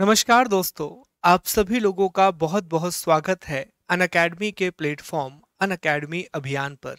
नमस्कार दोस्तों आप सभी लोगों का बहुत बहुत स्वागत है अन अकेडमी के प्लेटफॉर्म अन अकेडमी अभियान पर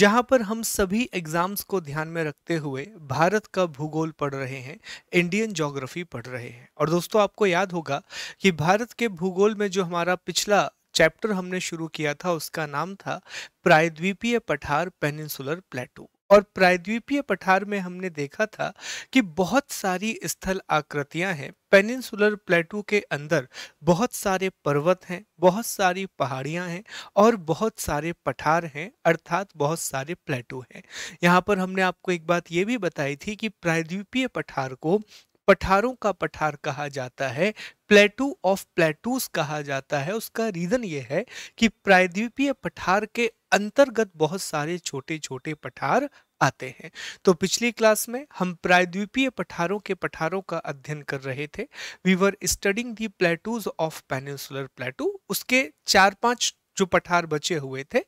जहां पर हम सभी एग्जाम्स को ध्यान में रखते हुए भारत का भूगोल पढ़ रहे हैं इंडियन जोग्राफी पढ़ रहे हैं और दोस्तों आपको याद होगा कि भारत के भूगोल में जो हमारा पिछला चैप्टर हमने शुरू किया था उसका नाम था प्रायद्वीपीय पठार पेनिनसुलर प्लेटू और प्रायद्वीपीय पठार में हमने देखा था कि बहुत सारी स्थल आकृतियां हैं पेनिनसुलर प्लेटू के अंदर बहुत सारे पर्वत हैं बहुत सारी पहाड़ियां हैं और बहुत सारे पठार हैं अर्थात बहुत सारे प्लेटू हैं यहाँ पर हमने आपको एक बात ये भी बताई थी कि प्रायद्वीपीय पठार को पठारों का पठार कहा जाता है प्लेटू ऑफ प्लेटूस कहा जाता है उसका रीज़न ये है कि प्रायद्वीपीय पठार के अंतर्गत बहुत सारे छोटे छोटे पठार आते हैं तो पिछली क्लास में हम प्रायद्वीपीय पठारों के पठारों का अध्ययन कर रहे थे we were studying the plateaus of peninsular plateau उसके चार पांच जो पठार बचे हुए थे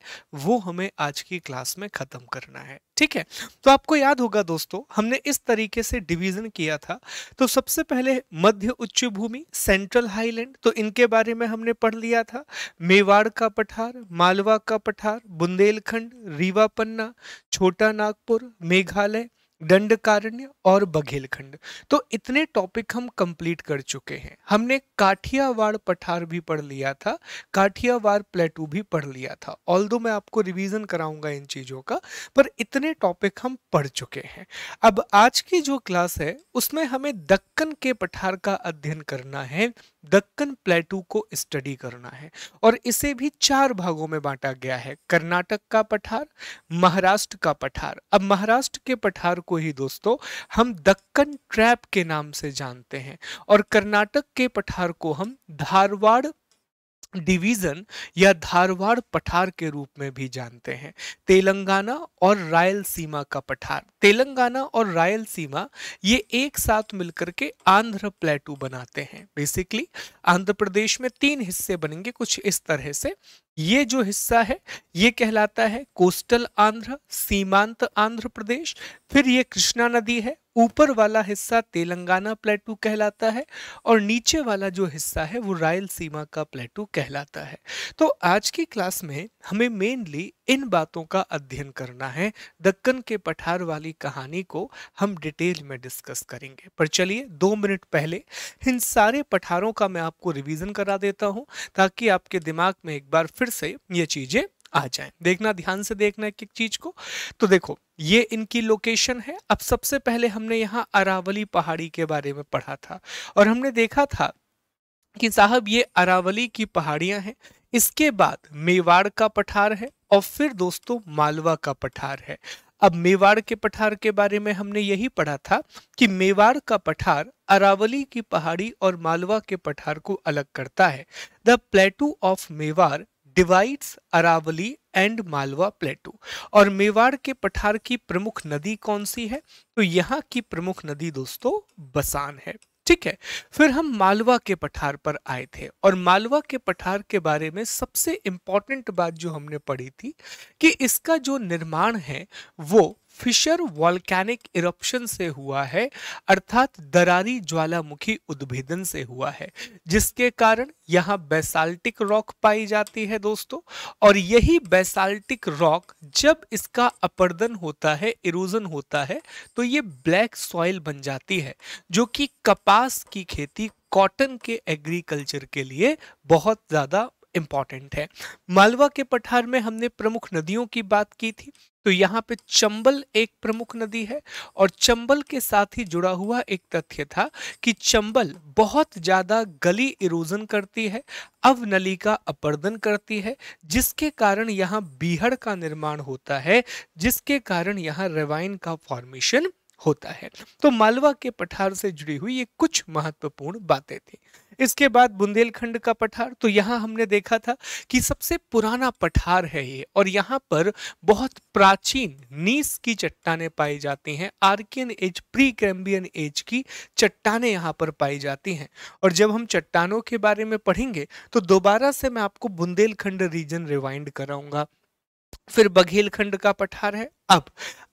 वो हमें आज की क्लास में खत्म करना है ठीक है तो आपको याद होगा दोस्तों हमने इस तरीके से डिवीजन किया था तो सबसे पहले मध्य उच्च भूमि सेंट्रल हाईलैंड तो इनके बारे में हमने पढ़ लिया था मेवाड़ का पठार मालवा का पठार बुंदेलखंड रीवा पन्ना छोटा नागपुर मेघालय दंडकारण्य और बघेलखंड तो इतने टॉपिक हम कंप्लीट कर चुके हैं हमने काठियावाड़ पठार भी पढ़ लिया था काठियावाड़ प्लेटू भी पढ़ लिया था ऑल मैं आपको रिवीजन कराऊंगा इन चीज़ों का पर इतने टॉपिक हम पढ़ चुके हैं अब आज की जो क्लास है उसमें हमें दक्कन के पठार का अध्ययन करना है दक्कन प्लेटू को स्टडी करना है और इसे भी चार भागों में बांटा गया है कर्नाटक का पठार महाराष्ट्र का पठार अब महाराष्ट्र के पठार को ही दोस्तों हम दक्कन ट्रैप के नाम से जानते हैं और कर्नाटक के पठार को हम धारवाड़ डिवीज़न या धारवाड़ पठार के रूप में भी जानते हैं तेलंगाना और रायलसीमा का पठार तेलंगाना और रायलसीमा ये एक साथ मिलकर के आंध्र प्लेटू बनाते हैं बेसिकली आंध्र प्रदेश में तीन हिस्से बनेंगे कुछ इस तरह से ये जो हिस्सा है ये कहलाता है कोस्टल आंध्र सीमांत आंध्र प्रदेश फिर ये कृष्णा नदी है ऊपर वाला हिस्सा तेलंगाना प्लेटू कहलाता है और नीचे वाला जो हिस्सा है वो रायलसीमा का प्लेटू कहलाता है तो आज की क्लास में हमें मेनली इन बातों का अध्ययन करना है दक्कन के पठार वाली कहानी को हम डिटेल में डिस्कस करेंगे पर चलिए दो मिनट पहले इन सारे पठारों का मैं आपको रिवीजन करा देता हूँ ताकि आपके दिमाग में एक बार फिर से ये चीज़ें आ जाए देखना ध्यान से देखना एक एक चीज को तो देखो ये इनकी लोकेशन है अब सबसे पहले हमने यहाँ अरावली पहाड़ी के बारे में पढ़ा था और हमने देखा था कि साहब ये अरावली की पहाड़ियां हैं इसके बाद मेवाड़ का पठार है और फिर दोस्तों मालवा का पठार है अब मेवाड़ के पठार के बारे में हमने यही पढ़ा था कि मेवाड़ का पठार अरावली की पहाड़ी और मालवा के पठार को अलग करता है the plateau of Mewar divides Aravalli and Malwa plateau और मेवाड़ के पठार की प्रमुख नदी कौन सी है तो यहाँ की प्रमुख नदी दोस्तों बसान है ठीक है फिर हम मालवा के पठार पर आए थे और मालवा के पठार के बारे में सबसे इंपॉर्टेंट बात जो हमने पढ़ी थी कि इसका जो निर्माण है वो फिशर वॉल्केनिक इरप्शन से हुआ है अर्थात दरारी ज्वालामुखी उद्भेदन से हुआ है जिसके कारण यहाँ बेसाल्टिक रॉक पाई जाती है दोस्तों और यही बेसाल्टिक रॉक जब इसका अपर्दन होता है इरोजन होता है तो ये ब्लैक सॉइल बन जाती है जो कि कपास की खेती कॉटन के एग्रीकल्चर के लिए बहुत ज़्यादा इंपॉर्टेंट है मालवा के पठार में हमने प्रमुख नदियों की बात की थी तो यहाँ पे चंबल एक प्रमुख नदी है और चंबल के साथ ही जुड़ा हुआ एक तथ्य था कि चंबल बहुत ज़्यादा गली इरोजन करती है अवनली का अपर्दन करती है जिसके कारण यहाँ बीहड़ का निर्माण होता है जिसके कारण यहाँ रेवाइन का फॉर्मेशन होता है तो मालवा के पठार से जुड़ी हुई ये कुछ महत्वपूर्ण बातें थी इसके बाद बुंदेलखंड का पठार तो यहाँ हमने देखा था कि सबसे पुराना पठार है ये और यहाँ पर बहुत प्राचीन नीस की चट्टाने पाई जाती हैं Archean age pre Cambrian age की चट्टाने यहाँ पर पाई जाती हैं और जब हम चट्टानों के बारे में पढ़ेंगे तो दोबारा से मैं आपको बुंदेलखंड रीजन रिवाइंड कराऊंगा फिर बघेलखंड का पठार है अब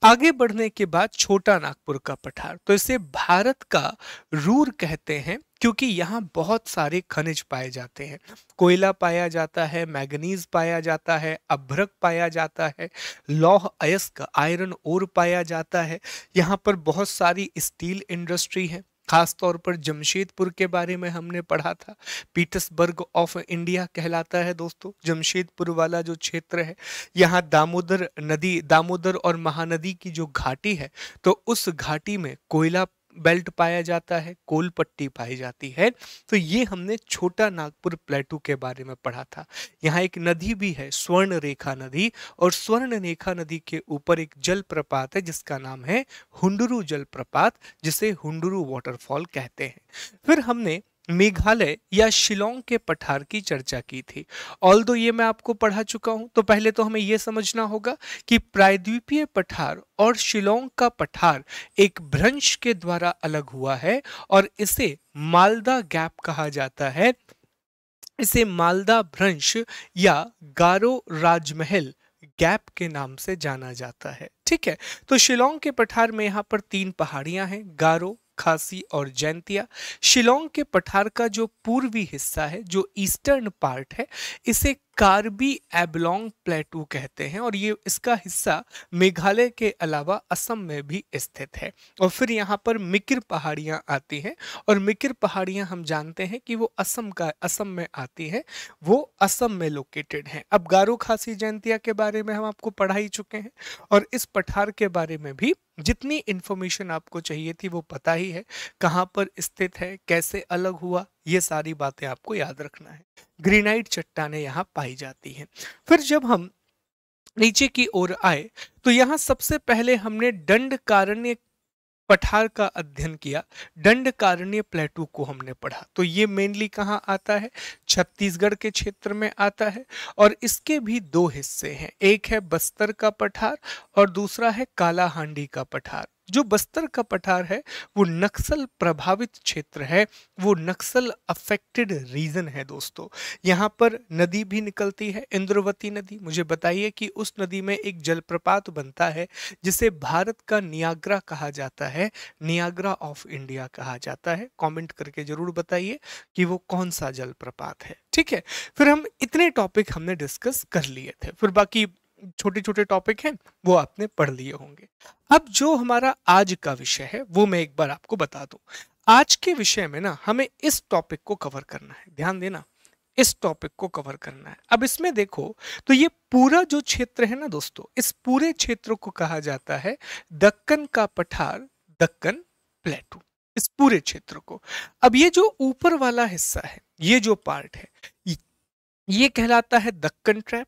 आगे बढ़ने के बाद छोटा नागपुर का पठार तो इसे भारत का रूर कहते हैं क्योंकि यहाँ बहुत सारे खनिज पाए जाते हैं कोयला पाया जाता है मैगनीज पाया जाता है अभ्रक पाया जाता है लौह अयस्क आयरन ओर पाया जाता है यहाँ पर बहुत सारी स्टील इंडस्ट्री है खास तौर पर जमशेदपुर के बारे में हमने पढ़ा था पीटर्सबर्ग ऑफ इंडिया कहलाता है दोस्तों जमशेदपुर वाला जो क्षेत्र है यहाँ दामोदर नदी दामोदर और महानदी की जो घाटी है तो उस घाटी में कोयला बेल्ट पाया जाता है कोल पट्टी पाई जाती है तो ये हमने छोटा नागपुर प्लेटू के बारे में पढ़ा था यहाँ एक नदी भी है स्वर्ण रेखा नदी और स्वर्ण रेखा नदी के ऊपर एक जलप्रपात है जिसका नाम है हुंडरू जलप्रपात जिसे हुंडरू वाटरफॉल कहते हैं फिर हमने मेघालय या शिलोंग के पठार की चर्चा की थी ऑल दो ये मैं आपको पढ़ा चुका हूं तो पहले तो हमें यह समझना होगा कि प्रायद्वीपीय पठार और शिलोंग का पठार एक भ्रंश के द्वारा अलग हुआ है और इसे मालदा गैप कहा जाता है इसे मालदा भ्रंश या गारो राजमहल गैप के नाम से जाना जाता है ठीक है तो शिलोंग के पठार में यहाँ पर तीन पहाड़ियां हैं गारो खासी और जैंतिया शिलोंग के पठार का जो पूर्वी हिस्सा है जो ईस्टर्न पार्ट है इसे कार्बी एबलोंग प्लेटू कहते हैं और ये इसका हिस्सा मेघालय के अलावा असम में भी स्थित है और फिर यहाँ पर मिकिर पहाड़ियाँ आती हैं और मिकिर पहाड़ियाँ हम जानते हैं कि वो असम का असम में आती हैं वो असम में लोकेटेड हैं अब गारो खासी जयंतिया के बारे में हम आपको पढ़ा ही चुके हैं और इस पठार के बारे में भी जितनी इन्फॉर्मेशन आपको चाहिए थी वो पता ही है कहाँ पर स्थित है कैसे अलग हुआ ये सारी बातें आपको याद रखना है ग्रीनाइट चट्टाने यहाँ पाई जाती हैं फिर जब हम नीचे की ओर आए तो यहाँ सबसे पहले हमने दंड कारण्य पठार का अध्ययन किया दंड कारण्य प्लेटू को हमने पढ़ा तो ये मेनली कहाँ आता है छत्तीसगढ़ के क्षेत्र में आता है और इसके भी दो हिस्से हैं एक है बस्तर का पठार और दूसरा है कालाहांडी का पठार जो बस्तर का पठार है वो नक्सल प्रभावित क्षेत्र है वो नक्सल अफेक्टेड रीजन है दोस्तों यहाँ पर नदी भी निकलती है इंद्रवती नदी मुझे बताइए कि उस नदी में एक जलप्रपात बनता है जिसे भारत का नियाग्रा कहा जाता है नियाग्रा ऑफ इंडिया कहा जाता है कमेंट करके जरूर बताइए कि वो कौन सा जलप्रपात है ठीक है फिर हम इतने टॉपिक हमने डिस्कस कर लिए थे फिर बाकी छोटे छोटे टॉपिक हैं वो आपने पढ़ लिए होंगे अब जो हमारा आज का विषय है वो मैं एक बार आपको बता दूं आज के विषय में ना हमें इस टॉपिक को कवर करना है ध्यान देना इस टॉपिक को कवर करना है अब इसमें देखो तो ये पूरा जो क्षेत्र है ना दोस्तों इस पूरे क्षेत्र को कहा जाता है दक्कन का पठार दक्कन प्लेटू इस पूरे क्षेत्र को अब ये जो ऊपर वाला हिस्सा है ये जो पार्ट है ये कहलाता है दक्कन ट्रैप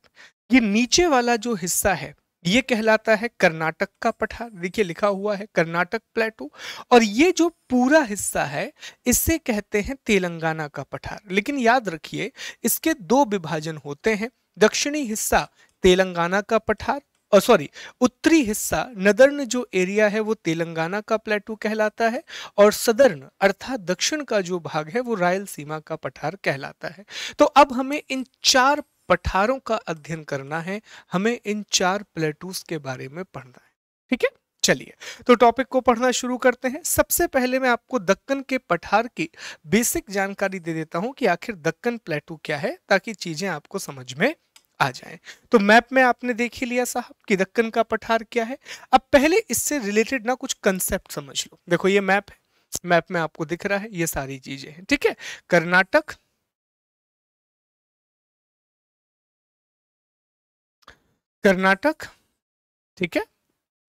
ये नीचे वाला जो हिस्सा है ये कहलाता है कर्नाटक का पठार देखिए लिखा हुआ है कर्नाटक प्लेटो और ये जो पूरा हिस्सा है इसे कहते हैं तेलंगाना का पठार लेकिन याद रखिए इसके दो विभाजन होते हैं दक्षिणी हिस्सा तेलंगाना का पठार और सॉरी उत्तरी हिस्सा नदर्न जो एरिया है वो तेलंगाना का प्लेटू कहलाता है और सदर्न अर्थात दक्षिण का जो भाग है वो रायलसीमा का पठार कहलाता है तो अब हमें इन चार पठारों का अध्ययन करना है हमें इन चार प्लेटूस के बारे में पढ़ना है ठीक है चलिए तो टॉपिक को पढ़ना शुरू करते हैं सबसे पहले मैं आपको दक्कन के पठार की बेसिक जानकारी दे देता हूं कि आखिर दक्कन प्लेटू क्या है ताकि चीजें आपको समझ में आ जाए तो मैप में आपने देख ही लिया साहब कि दक्कन का पठार क्या है अब पहले इससे रिलेटेड ना कुछ कंसेप्ट समझ लो देखो ये मैप है मैप में आपको दिख रहा है ये सारी चीजें हैं ठीक है कर्नाटक कर्नाटक ठीक है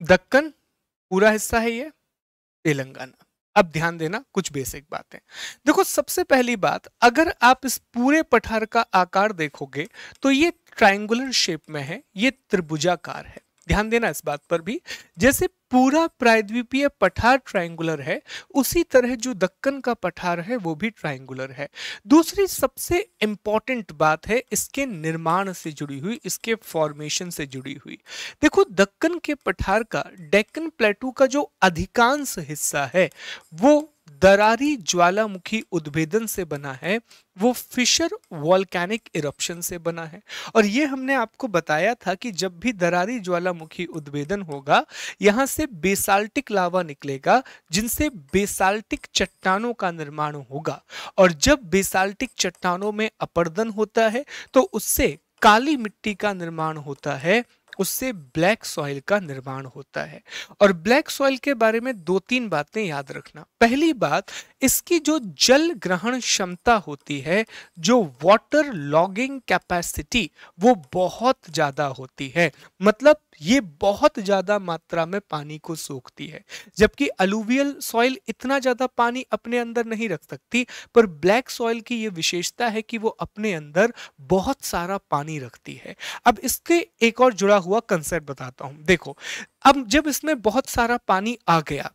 दक्कन पूरा हिस्सा है ये तेलंगाना अब ध्यान देना कुछ बेसिक बातें देखो सबसे पहली बात अगर आप इस पूरे पठार का आकार देखोगे तो ये ट्राइंगुलर शेप में है ये त्रिभुजाकार है ध्यान देना इस बात पर भी जैसे पूरा प्रायद्वीपीय पठार ट्रायंगुलर है उसी तरह जो दक्कन का पठार है वो भी ट्रायंगुलर है दूसरी सबसे इंपॉर्टेंट बात है इसके निर्माण से जुड़ी हुई इसके फॉर्मेशन से जुड़ी हुई देखो दक्कन के पठार का डेक्कन प्लेटू का जो अधिकांश हिस्सा है वो दरारी ज्वालामुखी उद्भेदन से बना है वो फिशर वॉल्केनिक इरप्शन से बना है और ये हमने आपको बताया था कि जब भी दरारी ज्वालामुखी उद्भेदन होगा यहाँ से बेसाल्टिक लावा निकलेगा जिनसे बेसाल्टिक चट्टानों का निर्माण होगा और जब बेसाल्टिक चट्टानों में अपर्दन होता है तो उससे काली मिट्टी का निर्माण होता है उससे ब्लैक सॉइल का निर्माण होता है और ब्लैक सॉइल के बारे में दो तीन बातें याद रखना पहली बात इसकी जो जल ग्रहण क्षमता होती है जो वाटर लॉगिंग कैपेसिटी वो बहुत ज़्यादा होती है मतलब ये बहुत ज़्यादा मात्रा में पानी को सोखती है जबकि अलूवियल सॉइल इतना ज़्यादा पानी अपने अंदर नहीं रख सकती पर ब्लैक सॉइल की ये विशेषता है कि वो अपने अंदर बहुत सारा पानी रखती है अब इसके एक और जुड़ा हुआ कंसेप्ट बताता हूँ देखो अब जब इसमें बहुत सारा पानी आ गया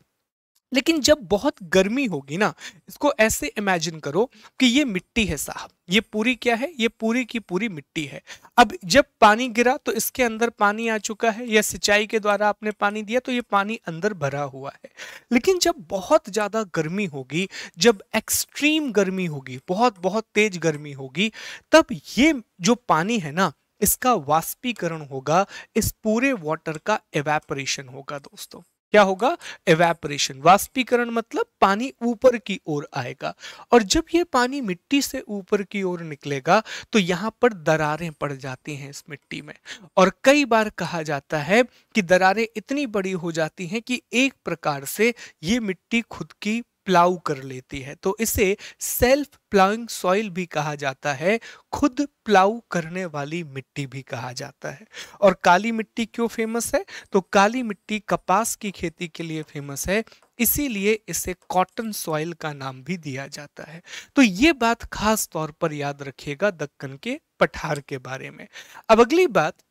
लेकिन जब बहुत गर्मी होगी ना इसको ऐसे इमेजिन करो कि ये मिट्टी है साहब ये पूरी क्या है ये पूरी की पूरी मिट्टी है अब जब पानी गिरा तो इसके अंदर पानी आ चुका है या सिंचाई के द्वारा आपने पानी दिया तो ये पानी अंदर भरा हुआ है लेकिन जब बहुत ज़्यादा गर्मी होगी जब एक्सट्रीम गर्मी होगी बहुत बहुत तेज गर्मी होगी तब ये जो पानी है ना इसका वाष्पीकरण होगा इस पूरे वाटर का एवेपरेशन होगा दोस्तों क्या होगा एवेपरेशन वाष्पीकरण मतलब पानी ऊपर की ओर आएगा और जब ये पानी मिट्टी से ऊपर की ओर निकलेगा तो यहाँ पर दरारें पड़ जाती हैं इस मिट्टी में और कई बार कहा जाता है कि दरारें इतनी बड़ी हो जाती हैं कि एक प्रकार से ये मिट्टी खुद की प्लाउ कर लेती है तो इसे सेल्फ प्लाउइंग सॉइल भी कहा जाता है खुद प्लाउ करने वाली मिट्टी भी कहा जाता है और काली मिट्टी क्यों फेमस है तो काली मिट्टी कपास की खेती के लिए फेमस है इसीलिए इसे कॉटन सॉइल का नाम भी दिया जाता है तो ये बात खास तौर पर याद रखिएगा दक्कन के पठार के बारे में अब अगली बात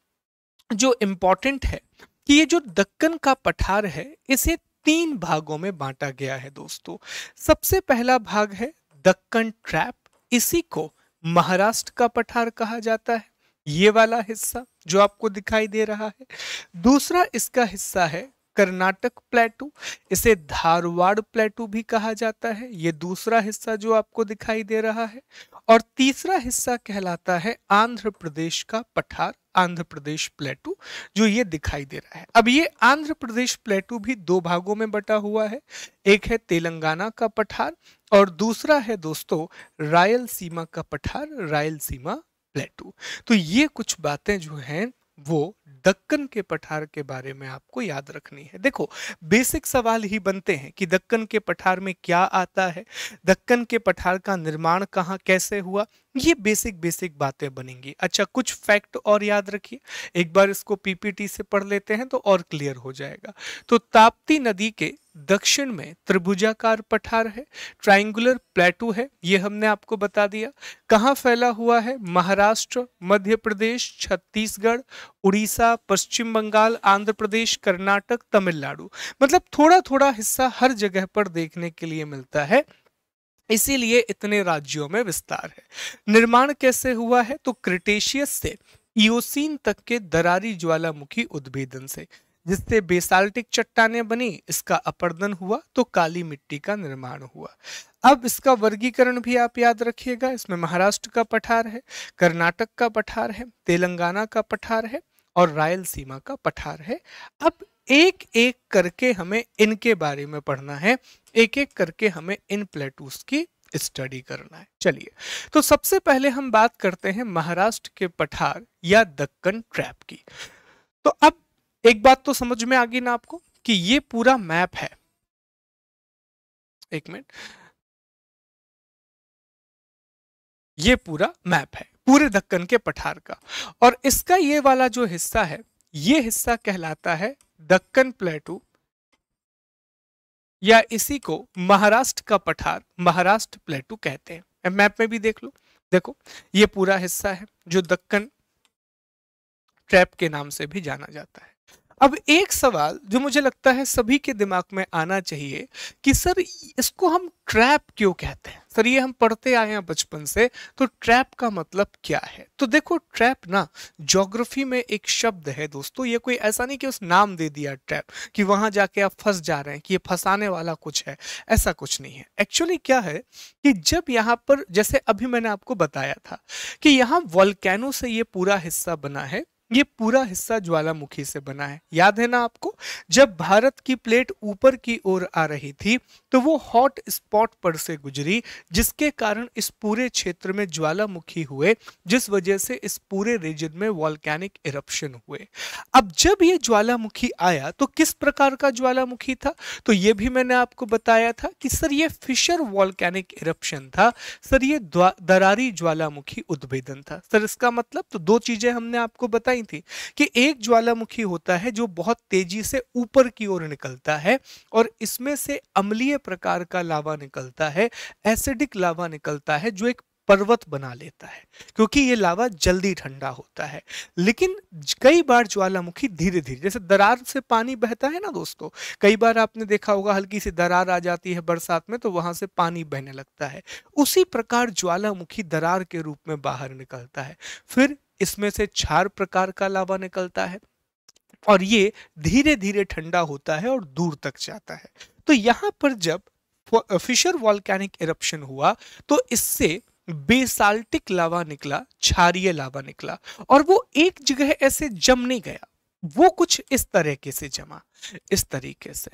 जो इम्पॉर्टेंट है कि ये जो दक्कन का पठार है इसे तीन भागों में बांटा गया है दोस्तों सबसे पहला भाग है दक्कन ट्रैप इसी को महाराष्ट्र का पठार कहा जाता है ये वाला हिस्सा जो आपको दिखाई दे रहा है दूसरा इसका हिस्सा है कर्नाटक प्लेटू इसे धारवाड़ प्लेटू भी कहा जाता है ये दूसरा हिस्सा जो आपको दिखाई दे रहा है और तीसरा हिस्सा कहलाता है आंध्र प्रदेश का पठार आंध्र प्रदेश प्लेटू जो ये दिखाई दे रहा है अब ये आंध्र प्रदेश प्लेटू भी दो भागों में बटा हुआ है एक है तेलंगाना का पठार और दूसरा है दोस्तों रायलसीमा का पठार सीमा प्लेटू तो ये कुछ बातें जो हैं वो दक्कन के पठार के बारे में आपको याद रखनी है देखो बेसिक सवाल ही बनते हैं कि दक्कन के पठार में क्या आता है दक्कन के पठार का निर्माण कहाँ कैसे हुआ ये बेसिक बेसिक बातें बनेंगी अच्छा कुछ फैक्ट और याद रखिए एक बार इसको पीपीटी से पढ़ लेते हैं तो और क्लियर हो जाएगा तो ताप्ती नदी के दक्षिण में त्रिभुजाकार पठार है ट्राइंगुलर प्लेटू है ये हमने आपको बता दिया कहाँ फैला हुआ है महाराष्ट्र मध्य प्रदेश छत्तीसगढ़ उड़ीसा पश्चिम बंगाल आंध्र प्रदेश कर्नाटक तमिलनाडु मतलब थोड़ा थोड़ा हिस्सा हर जगह पर देखने के लिए मिलता है इसीलिए इतने राज्यों में विस्तार है निर्माण कैसे हुआ है तो क्रिटेशियस से इओसिन तक के दरारी ज्वालामुखी उद्भेदन से जिससे बेसाल्टिक चट्टाने बनी इसका अपर्दन हुआ तो काली मिट्टी का निर्माण हुआ अब इसका वर्गीकरण भी आप याद रखिएगा इसमें महाराष्ट्र का पठार है कर्नाटक का पठार है तेलंगाना का पठार है और रायलसीमा का पठार है अब एक एक करके हमें इनके बारे में पढ़ना है एक एक करके हमें इन प्लेटूस की स्टडी करना है चलिए तो सबसे पहले हम बात करते हैं महाराष्ट्र के पठार या दक्कन ट्रैप की तो अब एक बात तो समझ में आ गई ना आपको कि ये पूरा मैप है एक मिनट ये पूरा मैप है पूरे दक्कन के पठार का और इसका ये वाला जो हिस्सा है ये हिस्सा कहलाता है दक्कन प्लेटू या इसी को महाराष्ट्र का पठार महाराष्ट्र प्लेटू कहते हैं मैप में भी देख लो देखो ये पूरा हिस्सा है जो दक्कन ट्रैप के नाम से भी जाना जाता है अब एक सवाल जो मुझे लगता है सभी के दिमाग में आना चाहिए कि सर इसको हम ट्रैप क्यों कहते हैं सर ये हम पढ़ते आए हैं बचपन से तो ट्रैप का मतलब क्या है तो देखो ट्रैप ना जोग्राफी में एक शब्द है दोस्तों ये कोई ऐसा नहीं कि उस नाम दे दिया ट्रैप कि वहां जाके आप फंस जा रहे हैं कि ये फंसाने वाला कुछ है ऐसा कुछ नहीं है एक्चुअली क्या है कि जब यहाँ पर जैसे अभी मैंने आपको बताया था कि यहाँ वॉलकैनो से ये पूरा हिस्सा बना है ये पूरा हिस्सा ज्वालामुखी से बना है याद है ना आपको जब भारत की प्लेट ऊपर की ओर आ रही थी तो वो हॉट स्पॉट पर से गुजरी जिसके कारण इस पूरे क्षेत्र में ज्वालामुखी हुए जिस वजह से इस पूरे रीजन में वॉल्कैनिक इरप्शन हुए अब जब ये ज्वालामुखी आया तो किस प्रकार का ज्वालामुखी था तो ये भी मैंने आपको बताया था कि सर ये फिशर वॉल्कैनिक इरप्शन था सर ये दरारी ज्वालामुखी उद्भेदन था सर इसका मतलब तो दो चीजें हमने आपको बताई बताई थी कि एक ज्वालामुखी होता है जो बहुत तेजी से ऊपर की ओर निकलता है और इसमें से अम्लीय प्रकार का लावा निकलता है एसिडिक लावा निकलता है जो एक पर्वत बना लेता है क्योंकि ये लावा जल्दी ठंडा होता है लेकिन कई बार ज्वालामुखी धीरे धीरे जैसे दरार से पानी बहता है ना दोस्तों कई बार आपने देखा होगा हल्की सी दरार आ जाती है बरसात में तो वहां से पानी बहने लगता है उसी प्रकार ज्वालामुखी दरार के रूप में बाहर निकलता है फिर इसमें से चार प्रकार का लावा निकलता है और ये धीरे धीरे ठंडा होता है और दूर तक जाता है तो यहाँ पर जब फिशर वॉल्कैनिक इरप्शन हुआ तो इससे बेसाल्टिक लावा निकला क्षारिय लावा निकला और वो एक जगह ऐसे जम नहीं गया वो कुछ इस तरीके से जमा इस तरीके से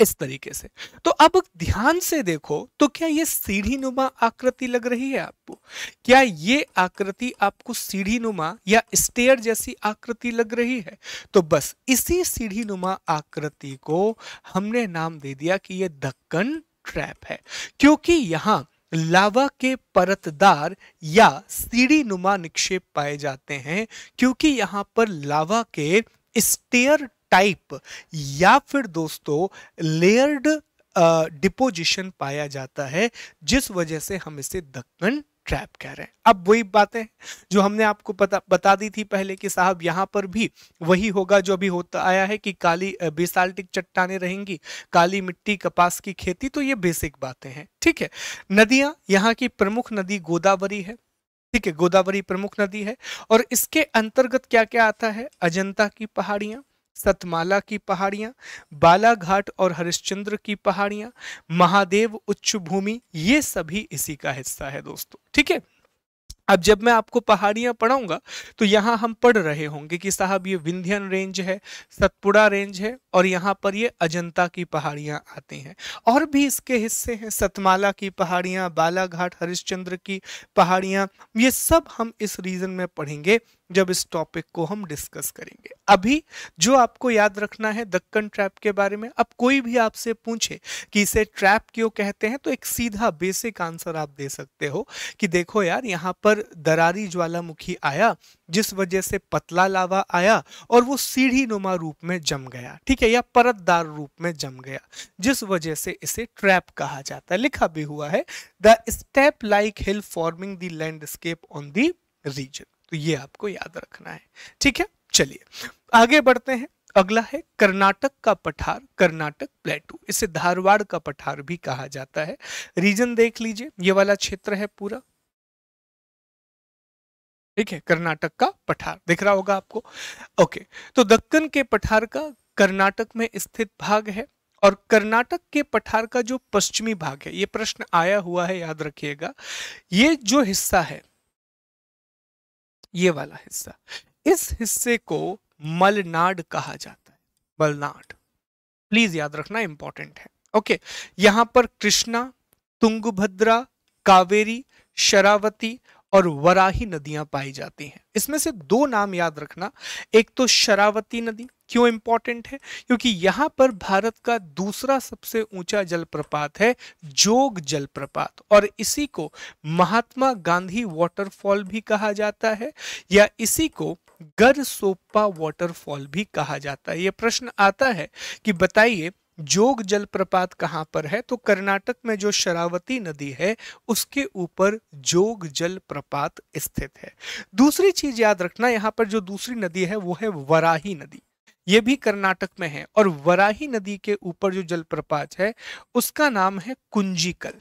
इस तरीके से तो अब ध्यान से देखो तो क्या ये सीढ़ी नुमा आकृति लग रही है आपको क्या ये आकृति आपको सीढ़ी नुमा या स्टेयर जैसी आकृति लग रही है तो बस इसी सीढ़ी नुमा आकृति को हमने नाम दे दिया कि ये दक्कन ट्रैप है क्योंकि यहाँ लावा के परतदार या सीढ़ी नुमा निक्षेप पाए जाते हैं क्योंकि यहाँ पर लावा के स्टेयर टाइप या फिर दोस्तों लेयर्ड डिपोजिशन पाया जाता है जिस वजह से हम इसे दक्कन ट्रैप कह रहे हैं अब वही बातें जो हमने आपको पता बता दी थी पहले कि साहब यहाँ पर भी वही होगा जो अभी होता आया है कि काली बेसाल्टिक चट्टाने रहेंगी काली मिट्टी कपास की खेती तो ये बेसिक बातें हैं ठीक है नदियां यहाँ की प्रमुख नदी गोदावरी है ठीक है गोदावरी प्रमुख नदी है और इसके अंतर्गत क्या क्या आता है अजंता की पहाड़ियां सतमाला की पहाड़ियाँ बालाघाट और हरिश्चंद्र की पहाड़ियाँ महादेव उच्च भूमि ये सभी इसी का हिस्सा है दोस्तों ठीक है अब जब मैं आपको पहाड़ियां पढ़ाऊंगा तो यहाँ हम पढ़ रहे होंगे कि साहब ये विंध्यन रेंज है सतपुड़ा रेंज है और यहाँ पर ये अजंता की पहाड़ियां आती हैं और भी इसके हिस्से हैं सतमाला की पहाड़ियां बालाघाट हरिश्चंद्र की पहाड़ियां ये सब हम इस रीजन में पढ़ेंगे जब इस टॉपिक को हम डिस्कस करेंगे अभी जो आपको याद रखना है दक्कन ट्रैप के बारे में अब कोई भी आपसे पूछे कि इसे ट्रैप क्यों कहते हैं तो एक सीधा बेसिक आंसर आप दे सकते हो कि देखो यार यहाँ पर दरारी ज्वालामुखी आया जिस वजह से पतला लावा आया और वो सीढ़ी नुमा रूप में जम गया ठीक है या परतदार रूप में जम गया जिस वजह से इसे ट्रैप कहा जाता है लिखा भी हुआ है the step like hill forming the landscape on the region तो ये आपको याद रखना है ठीक है चलिए आगे बढ़ते हैं अगला है कर्नाटक का पठार कर्नाटक प्लेटू इसे धारवाड़ का पठार भी कहा जाता है रीजन देख लीजिए ये वाला क्षेत्र है पूरा ठीक है कर्नाटक का पठार दिख रहा होगा आपको ओके तो दक्कन के पठार का कर्नाटक में स्थित भाग है और कर्नाटक के पठार का जो पश्चिमी भाग है ये प्रश्न आया हुआ है याद रखिएगा ये जो हिस्सा है ये वाला हिस्सा इस हिस्से को मलनाड कहा जाता है मलनाड प्लीज याद रखना इंपॉर्टेंट है ओके यहां पर कृष्णा तुंगभद्रा कावेरी शरावती और वराही नदियां पाई जाती हैं इसमें से दो नाम याद रखना एक तो शरावती नदी क्यों इम्पोर्टेंट है क्योंकि यहाँ पर भारत का दूसरा सबसे ऊंचा जलप्रपात है जोग जलप्रपात और इसी को महात्मा गांधी वाटरफॉल भी कहा जाता है या इसी को गरसोपा वाटरफॉल भी कहा जाता है ये प्रश्न आता है कि बताइए जोग जलप्रपात कहाँ पर है तो कर्नाटक में जो शरावती नदी है उसके ऊपर जोग जलप्रपात स्थित है दूसरी चीज याद रखना यहाँ पर जो दूसरी नदी है वो है वराही नदी ये भी कर्नाटक में है और वराही नदी के ऊपर जो जलप्रपात है उसका नाम है कुंजीकल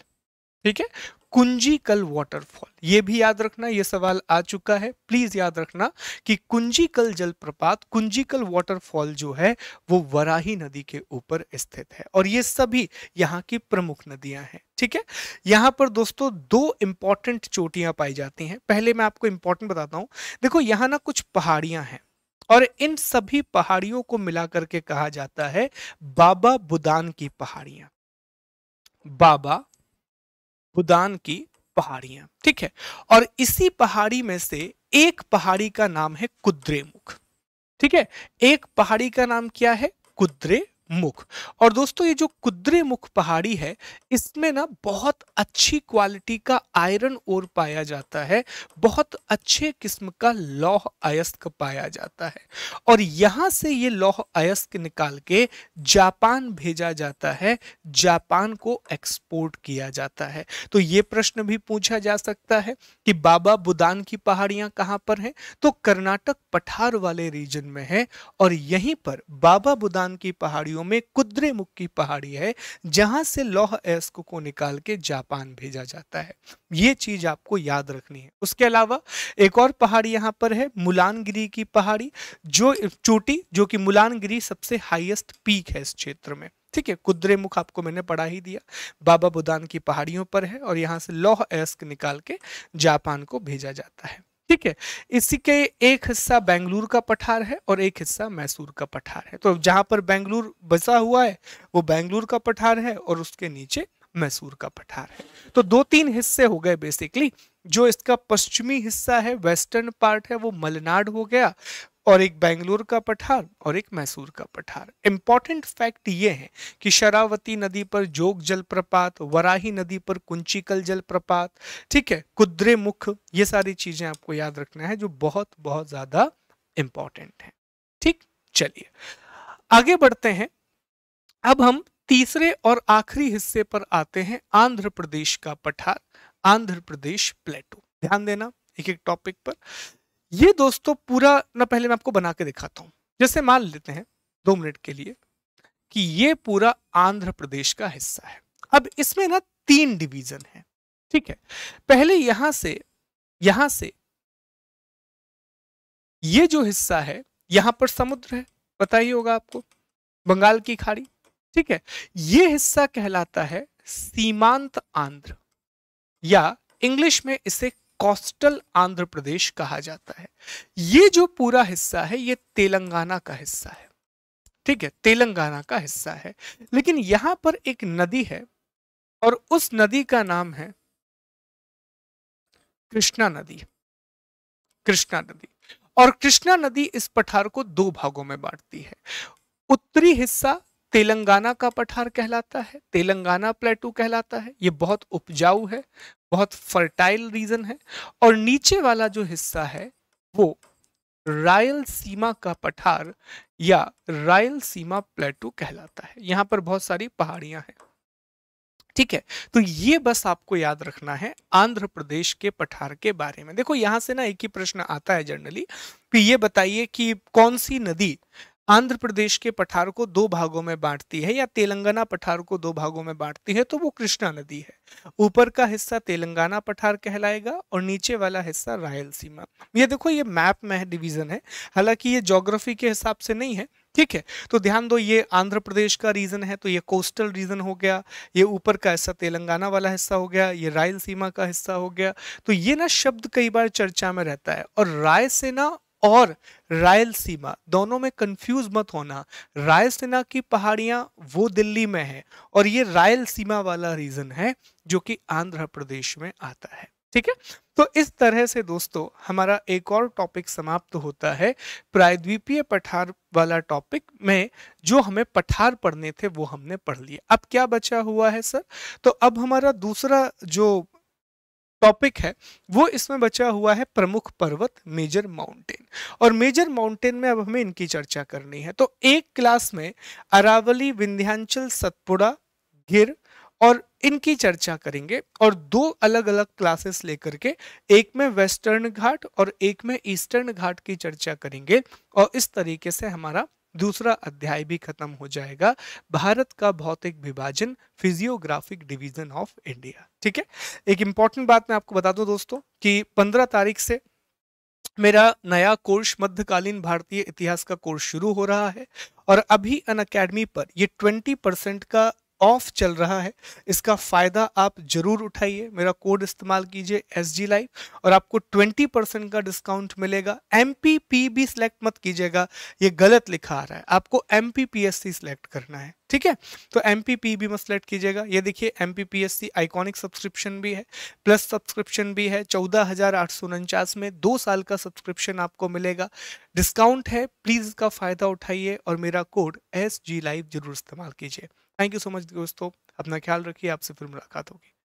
ठीक है कुंजीकल वाटरफॉल ये भी याद रखना ये सवाल आ चुका है प्लीज याद रखना कि कुंजीकल जलप्रपात कुंजीकल वाटरफॉल जो है वो वराही नदी के ऊपर स्थित है और ये सभी यहाँ की प्रमुख नदियां हैं ठीक है यहाँ पर दोस्तों दो इंपॉर्टेंट चोटियां पाई जाती हैं पहले मैं आपको इंपॉर्टेंट बताता हूँ देखो यहाँ ना कुछ पहाड़ियां हैं और इन सभी पहाड़ियों को मिलाकर के कहा जाता है बाबा बुदान की पहाड़ियां बाबा बुदान की पहाड़ियां ठीक है और इसी पहाड़ी में से एक पहाड़ी का नाम है कुद्रेमुख ठीक है एक पहाड़ी का नाम क्या है कुद्रे मुख और दोस्तों ये जो कुद्रे मुख पहाड़ी है इसमें ना बहुत अच्छी क्वालिटी का आयरन ओर पाया जाता है बहुत अच्छे किस्म का लौह अयस्क पाया जाता है और यहाँ से ये लौह अयस्क निकाल के जापान भेजा जाता है जापान को एक्सपोर्ट किया जाता है तो ये प्रश्न भी पूछा जा सकता है कि बाबा बुदान की पहाड़ियाँ कहाँ पर हैं तो कर्नाटक पठार वाले रीजन में है और यहीं पर बाबा बुदान की पहाड़ियों पहाड़ियों में कुद्रे मुक्की पहाड़ी है जहां से लौह अयस्क को निकाल के जापान भेजा जाता है ये चीज आपको याद रखनी है उसके अलावा एक और पहाड़ी यहाँ पर है मुलानगिरी की पहाड़ी जो चोटी जो कि मुलानगिरी सबसे हाईएस्ट पीक है इस क्षेत्र में ठीक है कुद्रे मुख आपको मैंने पढ़ा ही दिया बाबा बुदान की पहाड़ियों पर है और यहाँ से लौह अयस्क निकाल के जापान को भेजा जाता है ठीक है इसी के एक हिस्सा बेंगलुरु का पठार है और एक हिस्सा मैसूर का पठार है तो जहां पर बेंगलुरु बसा हुआ है वो बेंगलुरु का पठार है और उसके नीचे मैसूर का पठार है तो दो तीन हिस्से हो गए बेसिकली जो इसका पश्चिमी हिस्सा है वेस्टर्न पार्ट है वो मलनाड हो गया और एक बेंगलुरु का पठार और एक मैसूर का पठार इंपॉर्टेंट फैक्ट ये है कि शरावती नदी पर जोग जलप्रपात वराही नदी पर कुंचिकल जलप्रपात ठीक है कुद्रे मुख ये सारी चीजें आपको याद रखना है जो बहुत बहुत ज्यादा इंपॉर्टेंट है ठीक चलिए आगे बढ़ते हैं अब हम तीसरे और आखिरी हिस्से पर आते हैं आंध्र प्रदेश का पठार आंध्र प्रदेश प्लेटो ध्यान देना एक एक टॉपिक पर ये दोस्तों पूरा ना पहले मैं आपको बना के दिखाता हूं जैसे मान लेते हैं दो मिनट के लिए कि ये पूरा आंध्र प्रदेश का हिस्सा है अब इसमें ना तीन डिवीजन है ठीक है पहले यहां से यहां से ये जो हिस्सा है यहां पर समुद्र है पता ही होगा आपको बंगाल की खाड़ी ठीक है ये हिस्सा कहलाता है सीमांत आंध्र या इंग्लिश में इसे कोस्टल आंध्र प्रदेश कहा जाता है ये जो पूरा हिस्सा है ये तेलंगाना का हिस्सा है ठीक है तेलंगाना का हिस्सा है लेकिन यहां पर एक नदी है और उस नदी का नाम है कृष्णा नदी कृष्णा नदी और कृष्णा नदी इस पठार को दो भागों में बांटती है उत्तरी हिस्सा तेलंगाना का पठार कहलाता है तेलंगाना प्लेटू कहलाता है ये बहुत उपजाऊ है बहुत फर्टाइल रीजन है और नीचे वाला जो हिस्सा है वो रायल सीमा का पठार या रायल सीमा प्लेटू कहलाता है यहाँ पर बहुत सारी पहाड़ियां हैं ठीक है तो ये बस आपको याद रखना है आंध्र प्रदेश के पठार के बारे में देखो यहां से ना एक ही प्रश्न आता है जनरली कि ये बताइए कि कौन सी नदी आंध्र प्रदेश के पठार को दो भागों में बांटती है या तेलंगाना पठार को दो भागों में बांटती है तो वो कृष्णा नदी है ऊपर का हिस्सा तेलंगाना पठार कहलाएगा और नीचे वाला हिस्सा रायलसीमा ये देखो ये मैप में डिवीजन है हालांकि ये जोग्राफी के हिसाब से नहीं है ठीक है तो ध्यान दो ये आंध्र प्रदेश का रीजन है तो ये कोस्टल रीजन हो गया ये ऊपर का हिस्सा तेलंगाना वाला हिस्सा हो गया ये रायलसीमा का हिस्सा हो गया तो ये ना शब्द कई बार चर्चा में रहता है और रायसेना और रायलसीमा दोनों में कंफ्यूज मत होना रायसेना की पहाड़ियाँ वो दिल्ली में है और ये रायलसीमा वाला रीजन है जो कि आंध्र प्रदेश में आता है ठीक है तो इस तरह से दोस्तों हमारा एक और टॉपिक समाप्त होता है प्रायद्वीपीय पठार वाला टॉपिक में जो हमें पठार पढ़ने थे वो हमने पढ़ लिया अब क्या बचा हुआ है सर तो अब हमारा दूसरा जो टॉपिक है वो इसमें बचा हुआ है प्रमुख पर्वत मेजर माउंटेन और मेजर माउंटेन में अब हमें इनकी चर्चा करनी है तो एक क्लास में अरावली विंध्यांचल सतपुड़ा गिर और इनकी चर्चा करेंगे और दो अलग अलग क्लासेस लेकर के एक में वेस्टर्न घाट और एक में ईस्टर्न घाट की चर्चा करेंगे और इस तरीके से हमारा दूसरा अध्याय भी खत्म हो जाएगा भारत का भौतिक विभाजन फिजियोग्राफिक डिवीजन ऑफ इंडिया ठीक है एक इंपॉर्टेंट बात मैं आपको बता दूं दोस्तों कि 15 तारीख से मेरा नया कोर्स मध्यकालीन भारतीय इतिहास का कोर्स शुरू हो रहा है और अभी अन अकेडमी पर ये 20 परसेंट का ऑफ चल रहा है इसका फ़ायदा आप ज़रूर उठाइए मेरा कोड इस्तेमाल कीजिए एस जी लाइव और आपको ट्वेंटी परसेंट का डिस्काउंट मिलेगा एम पी पी भी सिलेक्ट मत कीजिएगा ये गलत लिखा आ रहा है आपको M P P S C select करना है ठीक है तो एम पी पी भी मत सिलेक्ट कीजिएगा ये देखिए M P P S C iconic subscription भी है प्लस सब्सक्रिप्शन भी है चौदह हज़ार आठ सौ उनचास में दो साल का सब्सक्रिप्शन आपको मिलेगा डिस्काउंट है प्लीज़ इसका फ़ायदा उठाइए और मेरा कोड एस जी लाइव जरूर इस्तेमाल कीजिए थैंक यू सो मच दोस्तों अपना ख्याल रखिए आपसे फिर मुलाकात होगी